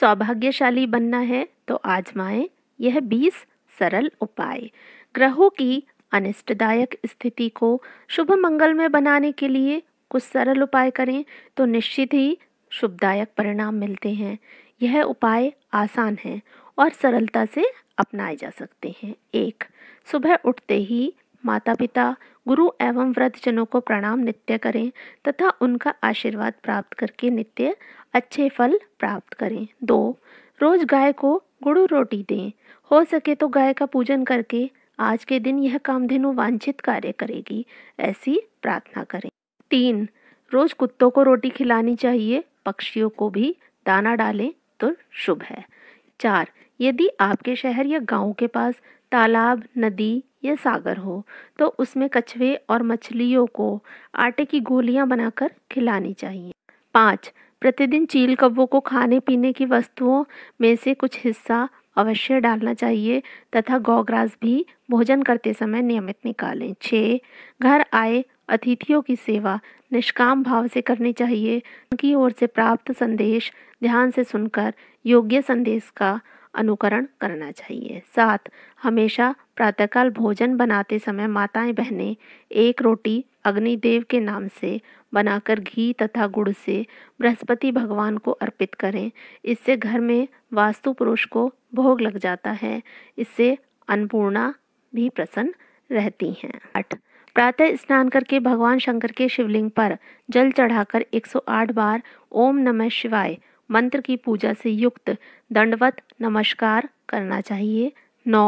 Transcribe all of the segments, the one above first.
सौभाग्यशाली बनना है तो आजमाएं यह 20 सरल उपाय ग्रहों की अनिष्टदायक स्थिति को शुभ मंगल में बनाने के लिए कुछ सरल उपाय करें तो निश्चित ही शुभदायक परिणाम मिलते हैं यह उपाय आसान हैं और सरलता से अपनाए जा सकते हैं एक सुबह उठते ही माता पिता गुरु एवं व्रतजनों को प्रणाम नित्य करें तथा उनका आशीर्वाद प्राप्त करके नित्य अच्छे फल प्राप्त करें दो रोज गाय को गुड़ू रोटी दें हो सके तो गाय का पूजन करके आज के दिन यह कामधेनु वांछित कार्य करेगी ऐसी प्रार्थना करें तीन रोज कुत्तों को रोटी खिलानी चाहिए पक्षियों को भी दाना डालें तो शुभ है चार यदि आपके शहर या गांव के पास तालाब नदी या सागर हो तो उसमें कछुए और मछलियों को आटे की गोलियां बनाकर खिलानी चाहिए पाँच प्रतिदिन चील कब्बों को खाने पीने की वस्तुओं में से कुछ हिस्सा अवश्य डालना चाहिए तथा गौग्रास भी भोजन करते समय नियमित निकालें छः घर आए अतिथियों की सेवा निष्काम भाव से करनी चाहिए उनकी ओर से प्राप्त संदेश ध्यान से सुनकर योग्य संदेश का अनुकरण करना चाहिए साथ हमेशा प्रातःकाल भोजन बनाते समय माताएं बहनें एक रोटी अग्निदेव के नाम से बनाकर घी तथा गुड़ से बृहस्पति भगवान को अर्पित करें इससे घर में वास्तु पुरुष को भोग लग जाता है इससे अन्नपूर्णा भी प्रसन्न रहती हैं आठ प्रातः स्नान करके भगवान शंकर के शिवलिंग पर जल चढ़ाकर 108 बार ओम नमः शिवाय मंत्र की पूजा से युक्त दंडवत नमस्कार करना चाहिए नौ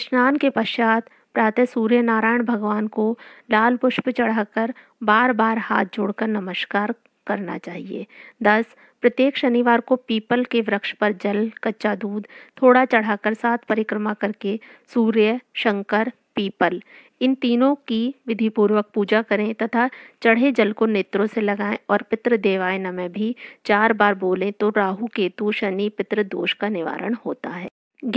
स्नान के पश्चात प्रातः सूर्य नारायण भगवान को लाल पुष्प चढ़ाकर बार बार हाथ जोड़कर नमस्कार करना चाहिए दस प्रत्येक शनिवार को पीपल के वृक्ष पर जल कच्चा दूध थोड़ा चढ़ाकर सात परिक्रमा करके सूर्य शंकर पीपल इन तीनों की विधिपूर्वक पूजा करें तथा चढ़े जल को नेत्रों से लगाएं और देवाय नमः भी चार बार बोलें तो राहु केतु शनि पितृ दोष का निवारण होता है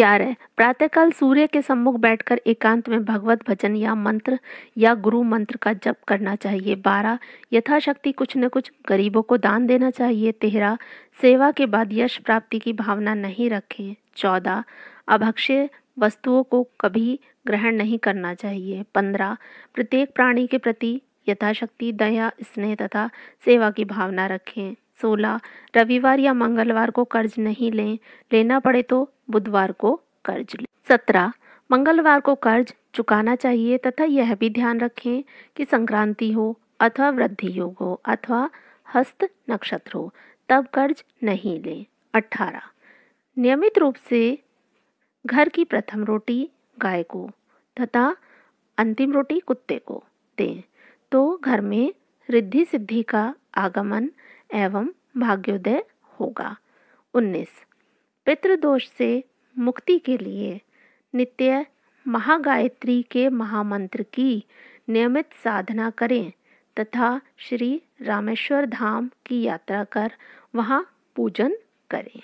ग्यारह प्रातःकाल सूर्य के सम्मुख बैठकर एकांत में भगवत भजन या मंत्र या गुरु मंत्र का जप करना चाहिए बारह यथाशक्ति कुछ न कुछ गरीबों को दान देना चाहिए तेरह सेवा के बाद यश प्राप्ति की भावना नहीं रखें चौदह अभक्ष्य वस्तुओं को कभी ग्रहण नहीं करना चाहिए पंद्रह प्रत्येक प्राणी के प्रति यथाशक्ति दया स्नेह तथा सेवा की भावना रखें सोलह रविवार या मंगलवार को कर्ज नहीं लें लेना पड़े तो बुधवार को कर्ज लें सत्रह मंगलवार को कर्ज चुकाना चाहिए तथा यह भी ध्यान रखें कि संक्रांति हो अथवा वृद्धि योग हो अथवा हस्त नक्षत्र हो तब कर्ज नहीं लें अठारह नियमित रूप से घर की प्रथम रोटी गाय को तथा अंतिम रोटी कुत्ते को दें तो घर में रिद्धि सिद्धि का आगमन एवं भाग्योदय होगा उन्नीस पितृदोष से मुक्ति के लिए नित्य महागायत्री के महामंत्र की नियमित साधना करें तथा श्री रामेश्वर धाम की यात्रा कर वहाँ पूजन करें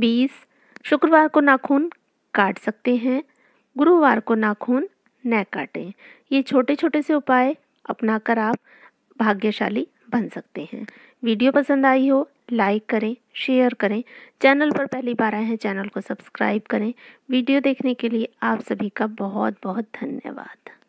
बीस शुक्रवार को नाखून काट सकते हैं गुरुवार को नाखून न काटें ये छोटे छोटे से उपाय अपना कर आप भाग्यशाली बन सकते हैं वीडियो पसंद आई हो लाइक करें शेयर करें चैनल पर पहली बार आए हैं चैनल को सब्सक्राइब करें वीडियो देखने के लिए आप सभी का बहुत बहुत धन्यवाद